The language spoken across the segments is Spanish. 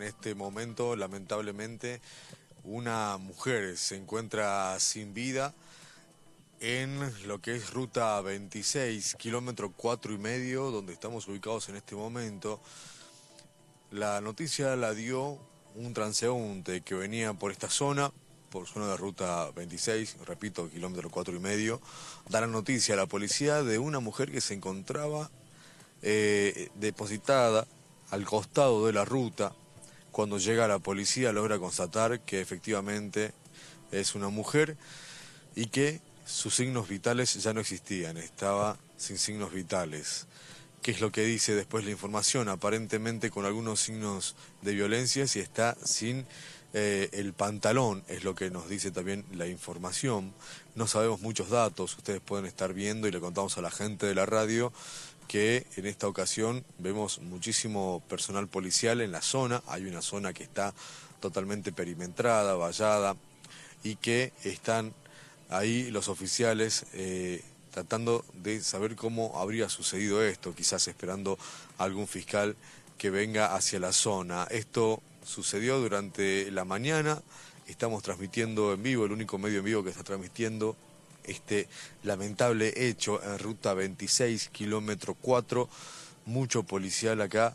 En este momento, lamentablemente, una mujer se encuentra sin vida en lo que es ruta 26, kilómetro 4 y medio, donde estamos ubicados en este momento. La noticia la dio un transeúnte que venía por esta zona, por zona de ruta 26, repito, kilómetro 4 y medio, da la noticia a la policía de una mujer que se encontraba eh, depositada al costado de la ruta, cuando llega la policía logra constatar que efectivamente es una mujer y que sus signos vitales ya no existían, estaba sin signos vitales. ¿Qué es lo que dice después la información? Aparentemente con algunos signos de violencia si está sin eh, el pantalón, es lo que nos dice también la información. No sabemos muchos datos, ustedes pueden estar viendo y le contamos a la gente de la radio que en esta ocasión vemos muchísimo personal policial en la zona. Hay una zona que está totalmente perimetrada vallada, y que están ahí los oficiales eh, tratando de saber cómo habría sucedido esto, quizás esperando algún fiscal que venga hacia la zona. Esto sucedió durante la mañana. Estamos transmitiendo en vivo, el único medio en vivo que está transmitiendo este lamentable hecho en ruta 26, kilómetro 4. Mucho policial acá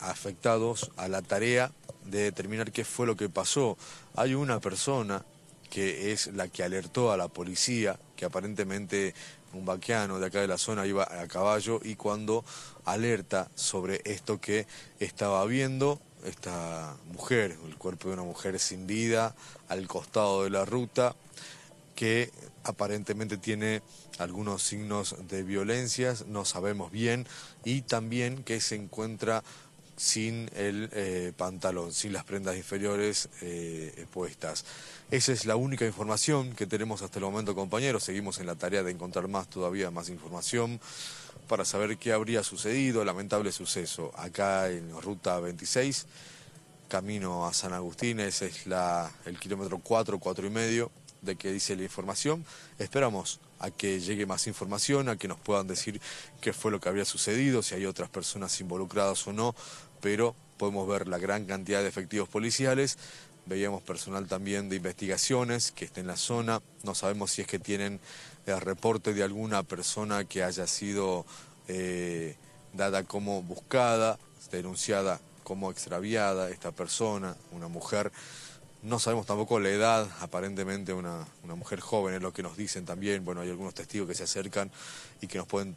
afectados a la tarea de determinar qué fue lo que pasó. Hay una persona que es la que alertó a la policía, que aparentemente un vaqueano de acá de la zona iba a caballo y cuando alerta sobre esto que estaba viendo, esta mujer, el cuerpo de una mujer sin vida, al costado de la ruta, que aparentemente tiene algunos signos de violencias, no sabemos bien, y también que se encuentra sin el eh, pantalón, sin las prendas inferiores eh, puestas. Esa es la única información que tenemos hasta el momento, compañeros. Seguimos en la tarea de encontrar más todavía, más información para saber qué habría sucedido, lamentable suceso, acá en la Ruta 26, camino a San Agustín, ese es el kilómetro 4, 4 y medio de qué dice la información. Esperamos a que llegue más información, a que nos puedan decir qué fue lo que había sucedido, si hay otras personas involucradas o no, pero podemos ver la gran cantidad de efectivos policiales. Veíamos personal también de investigaciones que está en la zona. No sabemos si es que tienen el eh, reporte de alguna persona que haya sido eh, dada como buscada, denunciada como extraviada, esta persona, una mujer. No sabemos tampoco la edad, aparentemente una, una, mujer joven es lo que nos dicen también. Bueno, hay algunos testigos que se acercan y que nos pueden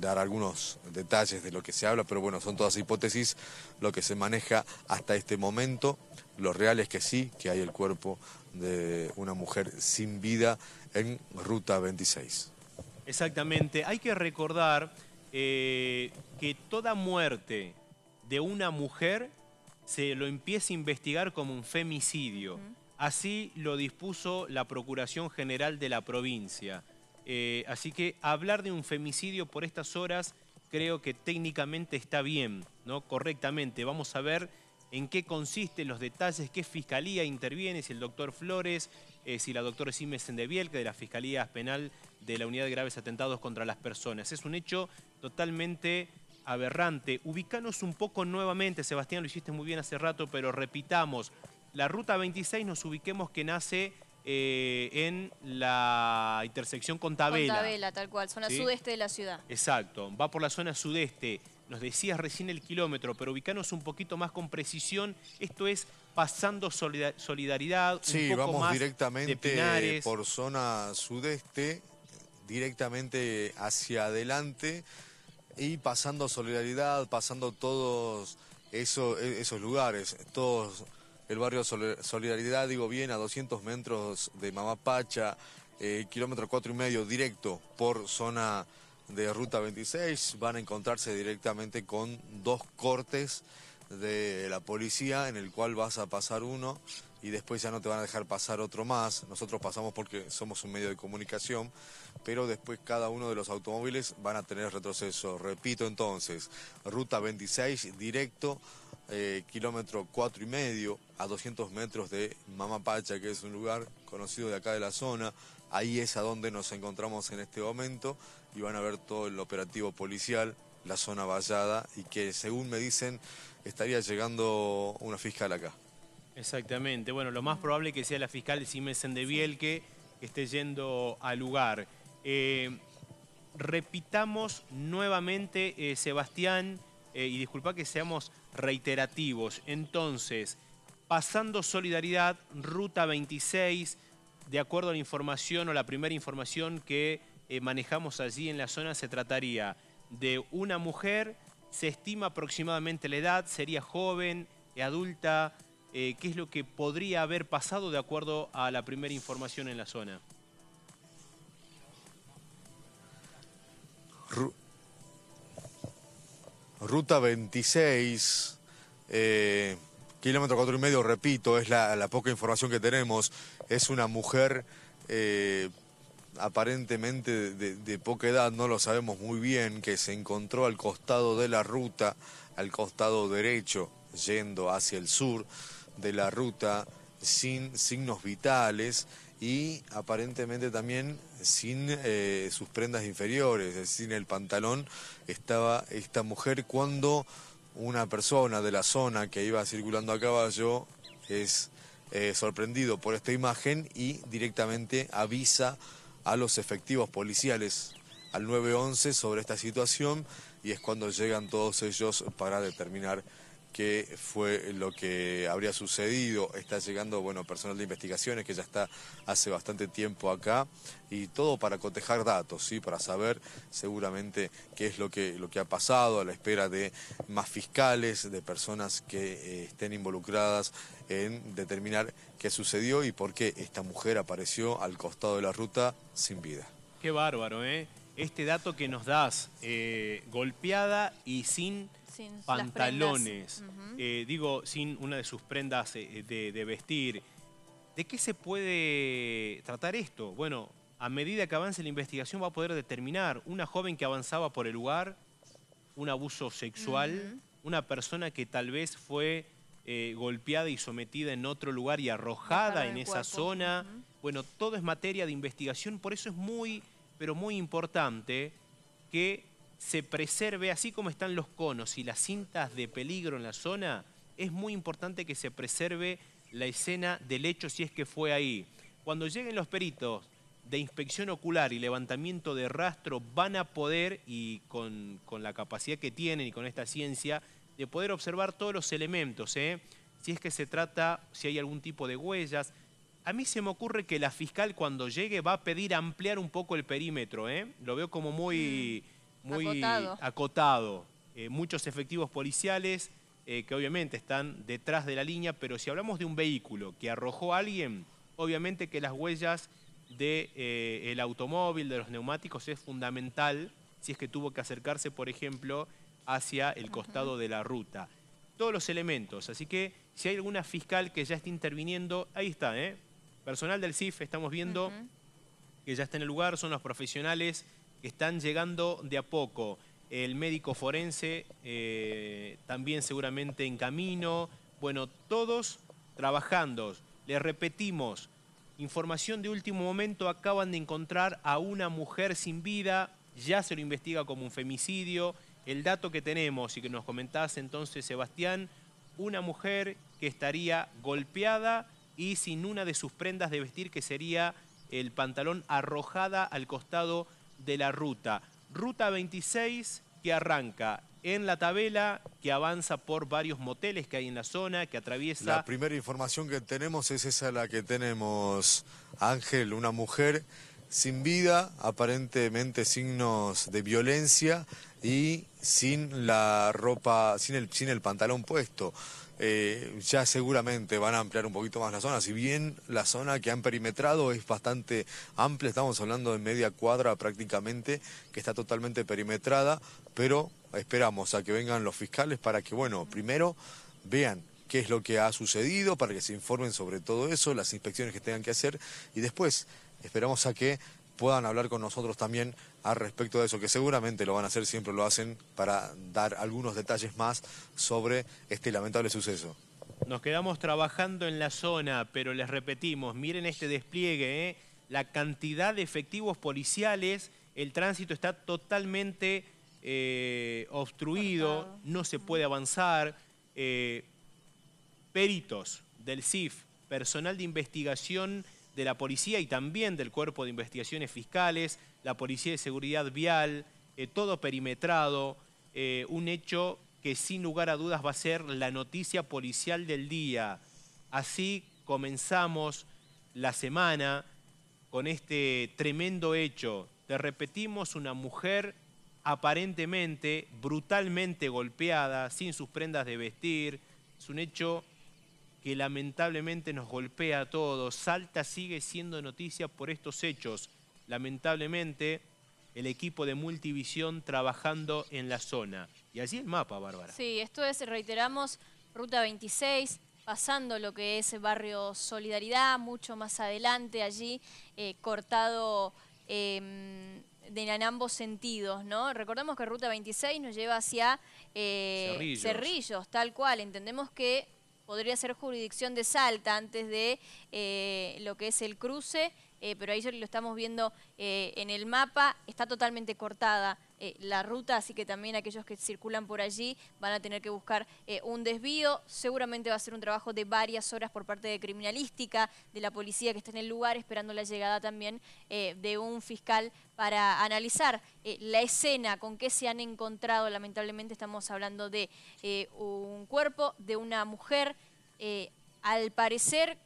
dar algunos detalles de lo que se habla, pero bueno, son todas hipótesis lo que se maneja hasta este momento. Lo real es que sí, que hay el cuerpo de una mujer sin vida en Ruta 26. Exactamente, hay que recordar eh, que toda muerte de una mujer se lo empiece a investigar como un femicidio. Así lo dispuso la Procuración General de la provincia. Eh, así que hablar de un femicidio por estas horas creo que técnicamente está bien, ¿no? correctamente. Vamos a ver en qué consisten los detalles, qué fiscalía interviene, si el doctor Flores, eh, si la doctora Simes Sendebiel, que de la Fiscalía Penal de la Unidad de Graves Atentados contra las Personas. Es un hecho totalmente aberrante. Ubicanos un poco nuevamente, Sebastián, lo hiciste muy bien hace rato, pero repitamos. La ruta 26 nos ubiquemos que nace eh, en la intersección con Tabela. Con Tabela, tal cual, zona sudeste de la ciudad. Exacto, va por la zona sudeste. Nos decías recién el kilómetro, pero ubicanos un poquito más con precisión. Esto es pasando Solidaridad, sí, vamos directamente por zona sudeste, directamente hacia adelante y pasando Solidaridad, pasando todos e-, esos lugares, todos el barrio Solidaridad, digo bien, a 200 metros de Mamapacha, eh, kilómetro cuatro y medio directo por zona de ruta 26, van a encontrarse directamente con dos cortes de la policía en el cual vas a pasar uno y después ya no te van a dejar pasar otro más. Nosotros pasamos porque somos un medio de comunicación, pero después cada uno de los automóviles van a tener retroceso. Repito entonces, ruta 26 directo, eh, kilómetro 4 y medio, a 200 metros de Mamapacha, que es un lugar conocido de acá de la zona. Ahí es a donde nos encontramos en este momento y van a ver todo el operativo policial, la zona vallada y que según me dicen estaría llegando una fiscal acá. Exactamente. Bueno, lo más probable que sea la fiscal Simesen de biel que esté yendo al lugar. Eh, repitamos nuevamente, eh, Sebastián, eh, y disculpa que seamos reiterativos. Entonces, pasando Solidaridad, Ruta 26, de acuerdo a la información o la primera información que manejamos allí en la zona, se trataría de una mujer, se estima aproximadamente la edad, sería joven, y adulta, eh, qué es lo que podría haber pasado de acuerdo a la primera información en la zona. Ruta 26, eh, kilómetro cuatro y medio, repito, es la, poca información que tenemos. Es una mujer eh, aparentemente de, poca edad, no lo sabemos muy bien, que se encontró al costado de la ruta, al costado derecho, yendo hacia el sur de la ruta sin signos vitales y aparentemente también sin eh, sus prendas inferiores, sin el pantalón, estaba esta mujer cuando una persona de la zona que iba circulando a caballo es eh, sorprendido por esta imagen y directamente avisa a los efectivos policiales al 911 sobre esta situación y es cuando llegan todos ellos para determinar qué fue lo que habría sucedido. Está llegando, bueno, personal de investigaciones que ya está hace bastante tiempo acá y todo para cotejar datos, ¿sí? Para saber seguramente qué es lo que, lo que ha pasado a la espera de más fiscales, de personas que eh, estén involucradas en determinar qué sucedió y por qué esta mujer apareció al costado de la ruta sin vida. Qué bárbaro, ¿eh? Este dato que nos das, eh, golpeada y sin pantalones, eh, digo, sin una de sus prendas eh, de, vestir. ¿De qué se puede tratar esto? Bueno, a medida que avance la investigación va a poder determinar una joven que avanzaba por el lugar, un abuso sexual, una persona que tal vez fue eh, golpeada y sometida en otro lugar y arrojada en esa zona. Bueno, todo es materia de investigación, por eso es muy, pero muy importante que se preserve, así como están los conos y las cintas de peligro en la zona, es muy importante que se preserve la escena del hecho si es que fue ahí. Cuando lleguen los peritos de inspección ocular y levantamiento de rastro, van a poder, y con, la capacidad que tienen y con esta ciencia, de poder observar todos los elementos, ¿eh? si es que se trata, si hay algún tipo de huellas. A mí se me ocurre que la fiscal cuando llegue va a pedir ampliar un poco el perímetro, ¿eh? lo veo como muy... Mm muy acotado, eh, muchos efectivos policiales eh, que obviamente están detrás de la línea, pero si hablamos de un vehículo que arrojó a alguien, obviamente que las huellas del de, eh, automóvil, de los neumáticos, es fundamental si es que tuvo que acercarse, por ejemplo, hacia el costado de la ruta. Todos los elementos, así que si hay alguna fiscal que ya esté interviniendo, ahí está, ¿eh? Personal del CIF, estamos viendo que ya está en el lugar, son los profesionales están llegando de a poco. El médico forense eh, también seguramente en camino. Bueno, todos trabajando. Les repetimos, información de último momento, acaban de encontrar a una mujer sin vida, ya se lo investiga como un femicidio. El dato que tenemos y que nos comentás entonces, Sebastián, una mujer que estaría golpeada y sin una de sus prendas de vestir, que sería el pantalón arrojada al costado de la ruta. Ruta 26 que arranca en la tabela, que avanza por varios moteles que hay en la zona, que atraviesa... La primera información que tenemos es esa la que tenemos, Ángel, una mujer sin vida, aparentemente signos de violencia y sin la ropa, sin el, sin el pantalón puesto. Eh, ya seguramente van a ampliar un poquito más la zona. Si bien la zona que han perimetrado es bastante amplia, estamos hablando de media cuadra prácticamente, que está totalmente perimetrada, pero esperamos a que vengan los fiscales para que, bueno, primero vean qué es lo que ha sucedido, para que se informen sobre todo eso, las inspecciones que tengan que hacer y después esperamos a que puedan hablar con nosotros también al respecto de eso, que seguramente lo van a hacer, siempre lo hacen, para dar algunos detalles más sobre este lamentable suceso. Nos quedamos trabajando en la zona, pero les repetimos, miren este despliegue, ¿eh? la cantidad de efectivos policiales, el tránsito está totalmente eh, obstruido, no se puede avanzar, eh, peritos del CIF, personal de investigación de la policía y también del cuerpo de investigaciones fiscales, la policía de seguridad vial, eh, todo perimetrado, eh, un hecho que sin lugar a dudas va a ser la noticia policial del día. Así comenzamos la semana con este tremendo hecho. Te repetimos, una mujer aparentemente brutalmente golpeada, sin sus prendas de vestir. Es un hecho que lamentablemente nos golpea a todos. Salta sigue siendo noticia por estos hechos. Lamentablemente, el equipo de Multivisión trabajando en la zona. Y allí el mapa, Bárbara. Sí, esto es, reiteramos, Ruta 26, pasando lo que es el Barrio Solidaridad, mucho más adelante allí, eh, cortado... Em, en ambos sentidos, ¿no? Recordemos que Ruta 26 nos lleva hacia eh, Cerrillos, tal cual. Entendemos que podría ser jurisdicción de Salta antes de eh, lo que es el cruce eh, pero ahí lo estamos viendo eh, en el mapa, está totalmente cortada eh, la ruta, así que también aquellos que circulan por allí van a tener que buscar un desvío. Seguramente va a ser un trabajo de varias horas por parte de criminalística, de la policía que está en el lugar, esperando la llegada también de un fiscal para analizar la escena, con qué se han encontrado. Lamentablemente estamos hablando de un cuerpo de una mujer, al parecer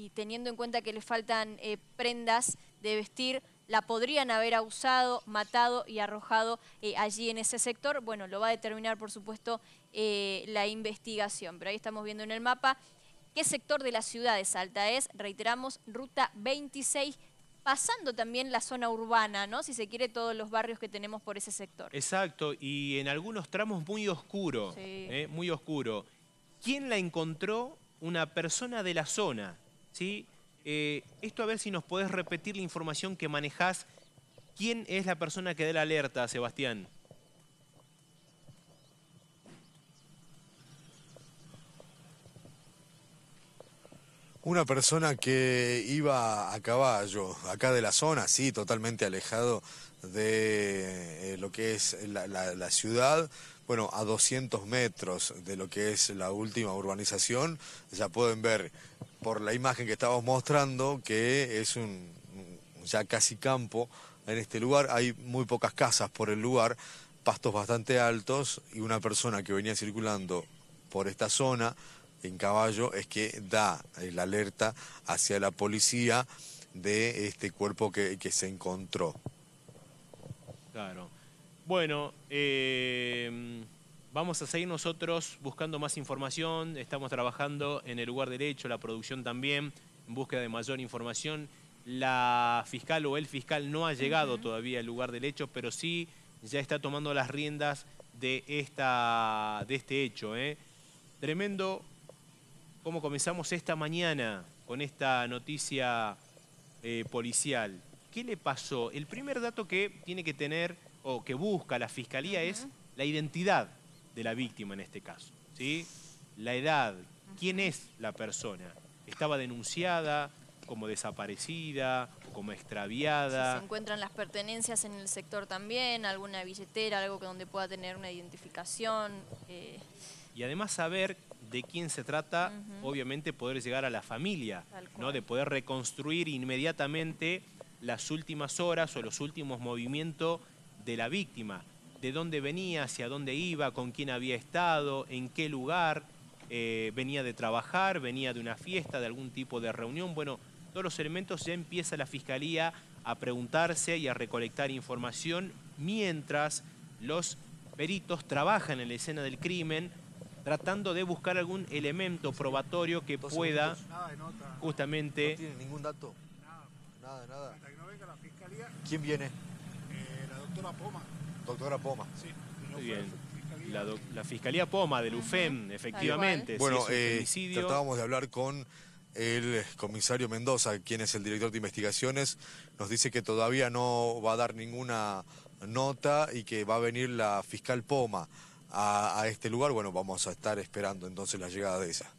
y teniendo en cuenta que le faltan eh, prendas de vestir, la podrían haber abusado, matado y arrojado eh, allí en ese sector. Bueno, lo va a determinar, por supuesto, eh, la investigación. Pero ahí estamos viendo en el mapa qué sector de la ciudad de Salta es. Reiteramos, ruta 26, pasando también la zona urbana, ¿no? Si se quiere, todos los barrios que tenemos por ese sector. Exacto, y en algunos tramos muy oscuro, muy oscuro. ¿Quién la encontró? Una persona de la zona. ¿sí? Eh, esto a ver si nos podés repetir la información que manejás. ¿Quién es la persona que da la alerta, Sebastián? Una persona que iba a caballo, acá de la zona, sí, totalmente alejado de eh, lo que es la ciudad, bueno, a 200 metros de lo que es la última urbanización, ya pueden ver por la imagen que estamos mostrando que es un ya casi campo en este lugar, hay muy pocas casas por el lugar, pastos bastante altos y una persona que venía circulando por esta zona en caballo es que da la alerta hacia la policía de este cuerpo que, se encontró. Claro. Bueno, eh, vamos a seguir nosotros buscando más información. Estamos trabajando en el lugar hecho, la producción también, en búsqueda de mayor información. La fiscal o el fiscal no ha llegado todavía al lugar del hecho, pero sí ya está tomando las riendas de, esta, de este hecho. ¿eh? Tremendo cómo comenzamos esta mañana con esta noticia eh, policial. ¿Qué le pasó? El primer dato que tiene que tener o que busca la fiscalía es la identidad de la víctima en este caso. ¿sí? La edad, quién es la persona. ¿Estaba denunciada como desaparecida o como extraviada? se encuentran las pertenencias en el sector también, alguna billetera, algo que donde pueda tener una identificación. Eh. Y además saber de quién se trata, obviamente poder llegar a la familia, ¿no? de poder reconstruir inmediatamente las últimas horas o los últimos movimientos de la víctima, de dónde venía, hacia dónde iba, con quién había estado, en qué lugar, eh, venía de trabajar, venía de una fiesta, de algún tipo de reunión. Bueno, todos los elementos ya empieza la fiscalía a preguntarse y a recolectar información mientras los peritos trabajan en la escena del crimen tratando de buscar algún elemento probatorio que pueda justamente... No tiene ningún dato. Nada, nada. ¿Quién viene? doctora Poma. Doctora Poma. Sí. La, Fiscalía Poma del UFEM, efectivamente. Bueno, eh, tratábamos de hablar con el comisario Mendoza, quien es el director de investigaciones, nos dice que todavía no va a dar ninguna nota y que va a venir la fiscal Poma a, este lugar. Bueno, vamos a estar esperando entonces la llegada de esa.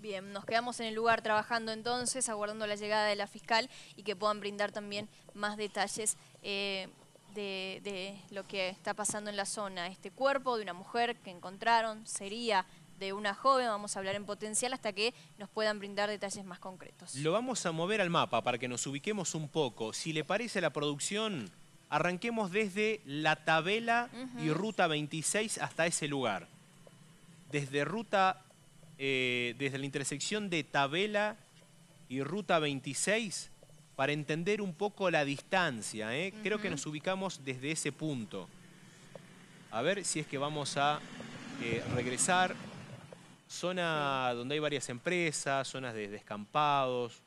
Bien, nos quedamos en el lugar trabajando entonces, aguardando la llegada de la fiscal y que puedan brindar también más detalles. Eh, de, lo que está pasando en la zona. Este cuerpo de una mujer que encontraron sería de una joven, vamos a hablar en potencial hasta que nos puedan brindar detalles más concretos. Lo vamos a mover al mapa para que nos ubiquemos un poco. Si le parece a la producción, arranquemos desde la tabela y ruta 26 hasta ese lugar. Desde ruta, eh, desde la intersección de tabela y ruta 26 para entender un poco la distancia. ¿eh? Creo que nos ubicamos desde ese punto. A ver si es que vamos a eh, regresar. Zona donde hay varias empresas, zonas de descampados.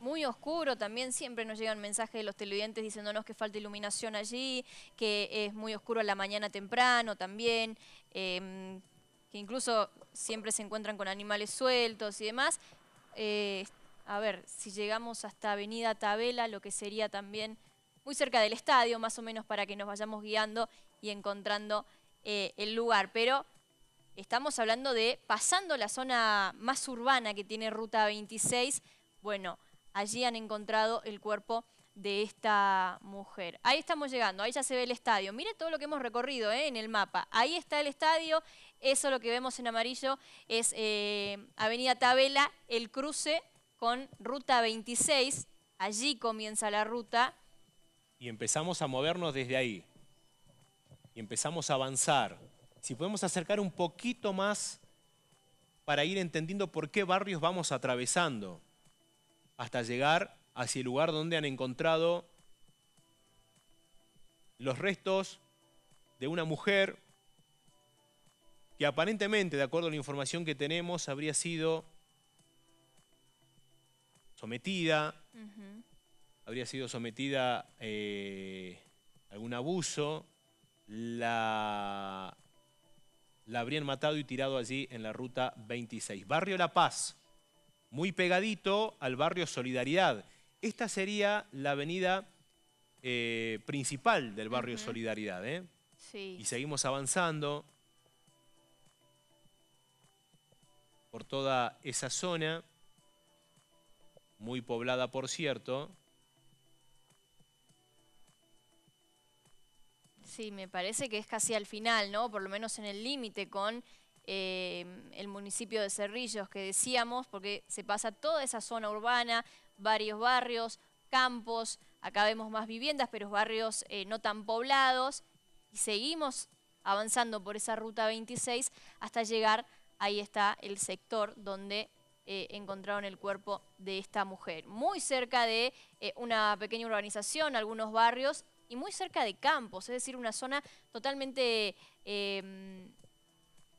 Muy oscuro también, siempre nos llegan mensajes de los televidentes diciéndonos que falta iluminación allí, que es muy oscuro a la mañana temprano también, em, que incluso siempre se encuentran con animales sueltos y demás. Eh, a ver, si llegamos hasta Avenida Tabela, lo que sería también muy cerca del estadio, más o menos para que nos vayamos guiando y encontrando eh, el lugar. Pero estamos hablando de pasando la zona más urbana que tiene Ruta 26, bueno, allí han encontrado el cuerpo de esta mujer. Ahí estamos llegando, ahí ya se ve el estadio. Mire todo lo que hemos recorrido eh, en el mapa. Ahí está el estadio, eso lo que vemos en amarillo es eh, Avenida Tabela, el cruce con Ruta 26. Allí comienza la ruta. Y empezamos a movernos desde ahí. Y empezamos a avanzar. Si podemos acercar un poquito más para ir entendiendo por qué barrios vamos atravesando hasta llegar hacia el lugar donde han encontrado los restos de una mujer que aparentemente, de acuerdo a la información que tenemos, habría sido sometida, habría sido sometida eh, a algún abuso, la, la habrían matado y tirado allí en la ruta 26. Barrio La Paz, muy pegadito al barrio Solidaridad. Esta sería la avenida eh, principal del barrio Solidaridad. ¿eh? Y seguimos avanzando por toda esa zona muy poblada por cierto. Sí, me parece que es casi al final, ¿no? Por lo menos en el límite con eh, el municipio de Cerrillos que decíamos, porque se pasa toda esa zona urbana, varios barrios, campos, acá vemos más viviendas, pero barrios eh, no tan poblados, y seguimos avanzando por esa ruta 26 hasta llegar, ahí está el sector donde eh, encontraron el cuerpo de esta mujer. Muy cerca de eh, una pequeña urbanización, algunos barrios, y muy cerca de campos, es decir, una zona totalmente em,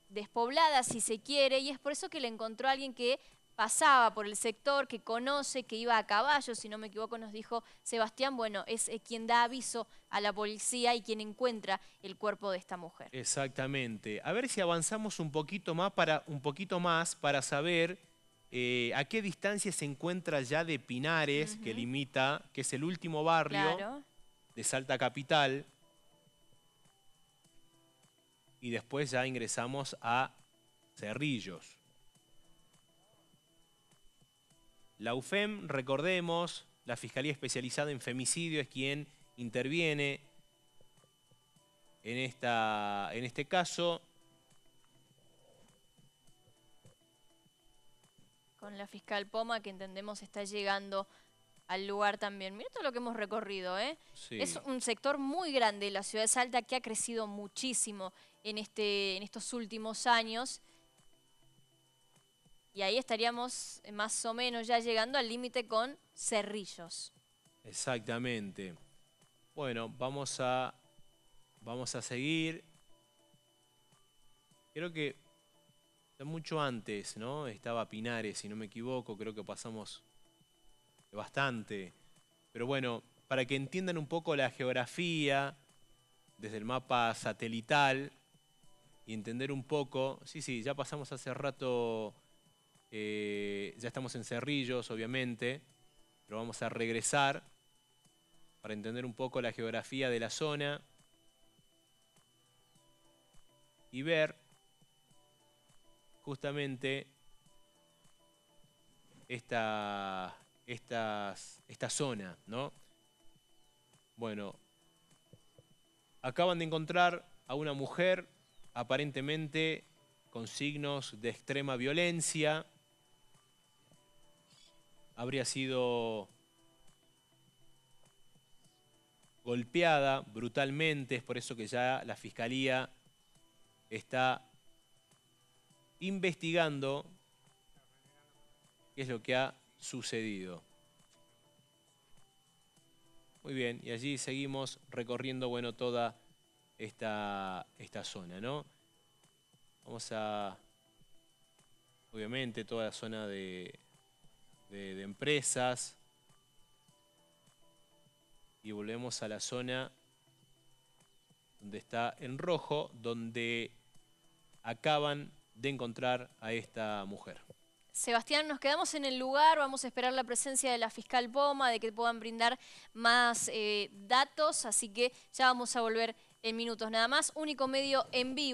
despoblada, si se quiere, y es por eso que le encontró a alguien que pasaba por el sector, que conoce, que iba a caballo, si no me equivoco, nos dijo Sebastián, bueno, es eh, quien da aviso a la policía y quien encuentra el cuerpo de esta mujer. Exactamente. A ver si avanzamos un poquito más para, un poquito más para saber eh, a qué distancia se encuentra ya de Pinares, que limita, que es el último barrio de Salta Capital. Y después ya ingresamos a Cerrillos. La UFEM, recordemos, la Fiscalía Especializada en Femicidio es quien interviene en, esta, en este caso. con la fiscal Poma, que entendemos está llegando al lugar también. Mira todo lo que hemos recorrido, ¿eh? Es un sector muy grande de la ciudad de Salta que ha crecido muchísimo en, este, en estos últimos años. Y ahí estaríamos eh, más o menos ya llegando al límite con Cerrillos. Exactamente. Bueno, vamos a, vamos a seguir. Creo que mucho antes, ¿no? Estaba Pinares, si no me equivoco, creo que pasamos bastante. Pero bueno, para que entiendan un poco la geografía desde el mapa satelital y entender un poco, sí, sí, ya pasamos hace rato, eh, ya estamos en Cerrillos, obviamente, pero vamos a regresar para entender un poco la geografía de la zona y ver justamente esta, esta zona, ¿no? Bueno, acaban de encontrar a una mujer aparentemente con signos de extrema violencia. Habría sido golpeada brutalmente, es por eso que ya la fiscalía está investigando qué es lo que ha sucedido. Muy bien, y allí seguimos recorriendo bueno, toda esta, esta zona. ¿no? Vamos a, obviamente, toda la zona de, de empresas. Y volvemos a la zona donde está en rojo, donde acaban de encontrar a esta mujer. Sebastián, nos quedamos en el lugar, vamos a esperar la presencia de la fiscal Poma, de que puedan brindar más eh, datos, así que ya vamos a volver en minutos nada más. Único medio en vivo.